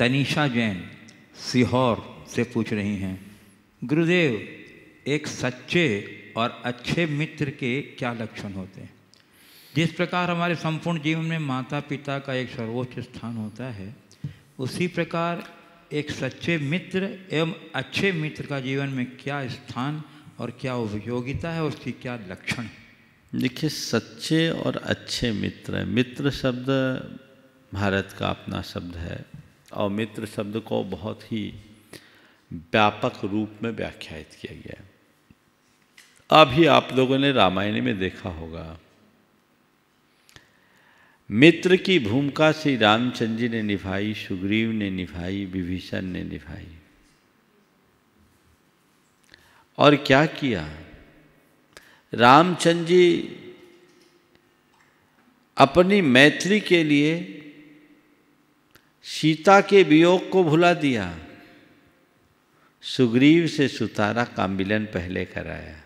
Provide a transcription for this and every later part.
तनिषा जैन सीहोर से पूछ रही हैं गुरुदेव एक सच्चे और अच्छे मित्र के क्या लक्षण होते हैं जिस प्रकार हमारे संपूर्ण जीवन में माता पिता का एक सर्वोच्च स्थान होता है उसी प्रकार एक सच्चे मित्र एवं अच्छे मित्र का जीवन में क्या स्थान और क्या उपयोगिता है उसकी क्या लक्षण देखिए सच्चे और अच्छे मित्र मित्र शब्द भारत का अपना शब्द है और मित्र शब्द को बहुत ही व्यापक रूप में व्याख्यात किया गया है अभी आप लोगों ने रामायण में देखा होगा मित्र की भूमिका श्री रामचंद्र जी ने निभाई सुग्रीव ने निभाई विभीषण ने निभाई और क्या किया रामचंद्र जी अपनी मैत्री के लिए सीता के वियोग को भुला दिया सुग्रीव से सुतारा का मिलन पहले कराया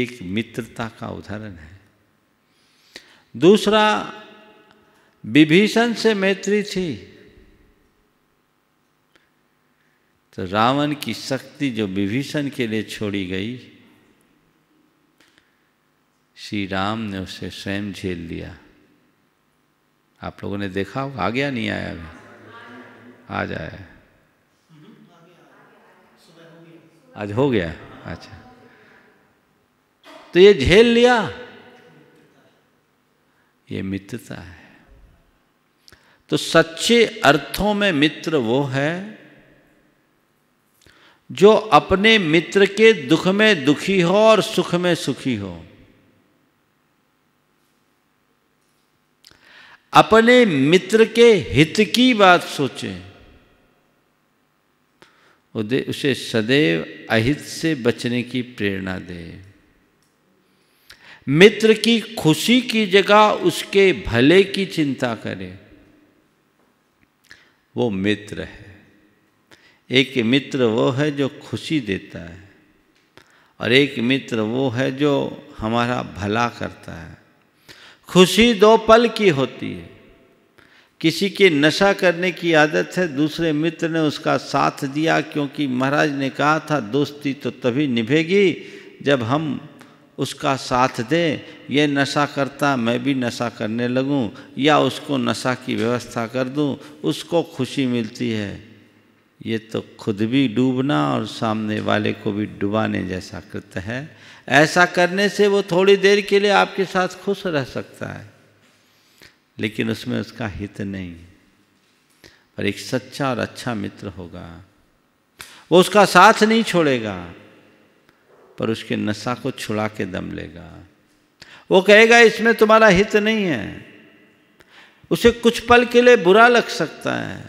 एक मित्रता का उदाहरण है दूसरा विभीषण से मैत्री थी तो रावण की शक्ति जो विभीषण के लिए छोड़ी गई श्री राम ने उसे स्वयं झेल लिया आप लोगों ने देखा हो आ गया नहीं आया अभी आ जाए आज हो गया अच्छा तो ये झेल लिया ये मित्रता है तो सच्चे अर्थों में मित्र वो है जो अपने मित्र के दुख में दुखी हो और सुख में सुखी हो अपने मित्र के हित की बात सोचें उसे सदैव अहित से बचने की प्रेरणा दे मित्र की खुशी की जगह उसके भले की चिंता करें वो मित्र है एक मित्र वो है जो खुशी देता है और एक मित्र वो है जो हमारा भला करता है खुशी दो पल की होती है किसी के नशा करने की आदत है दूसरे मित्र ने उसका साथ दिया क्योंकि महाराज ने कहा था दोस्ती तो तभी निभेगी जब हम उसका साथ दें यह नशा करता मैं भी नशा करने लगूं या उसको नशा की व्यवस्था कर दूं उसको खुशी मिलती है ये तो खुद भी डूबना और सामने वाले को भी डुबाने जैसा कृत्य है ऐसा करने से वो थोड़ी देर के लिए आपके साथ खुश रह सकता है लेकिन उसमें उसका हित नहीं पर एक सच्चा और अच्छा मित्र होगा वो उसका साथ नहीं छोड़ेगा पर उसके नशा को छुड़ा के दम लेगा वो कहेगा इसमें तुम्हारा हित नहीं है उसे कुछ पल के लिए बुरा लग सकता है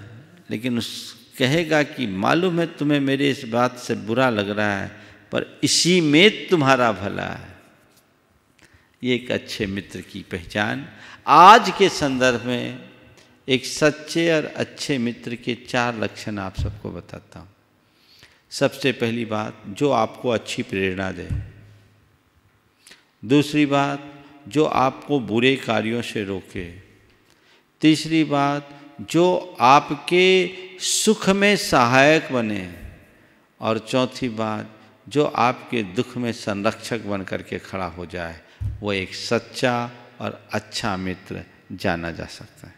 लेकिन उस कहेगा कि मालूम है तुम्हें मेरे इस बात से बुरा लग रहा है पर इसी में तुम्हारा भला है ये एक अच्छे मित्र की पहचान आज के संदर्भ में एक सच्चे और अच्छे मित्र के चार लक्षण आप सबको बताता हूँ सबसे पहली बात जो आपको अच्छी प्रेरणा दे दूसरी बात जो आपको बुरे कार्यों से रोके तीसरी बात जो आपके सुख में सहायक बने और चौथी बात जो आपके दुख में संरक्षक बन करके खड़ा हो जाए वो एक सच्चा और अच्छा मित्र जाना जा सकता है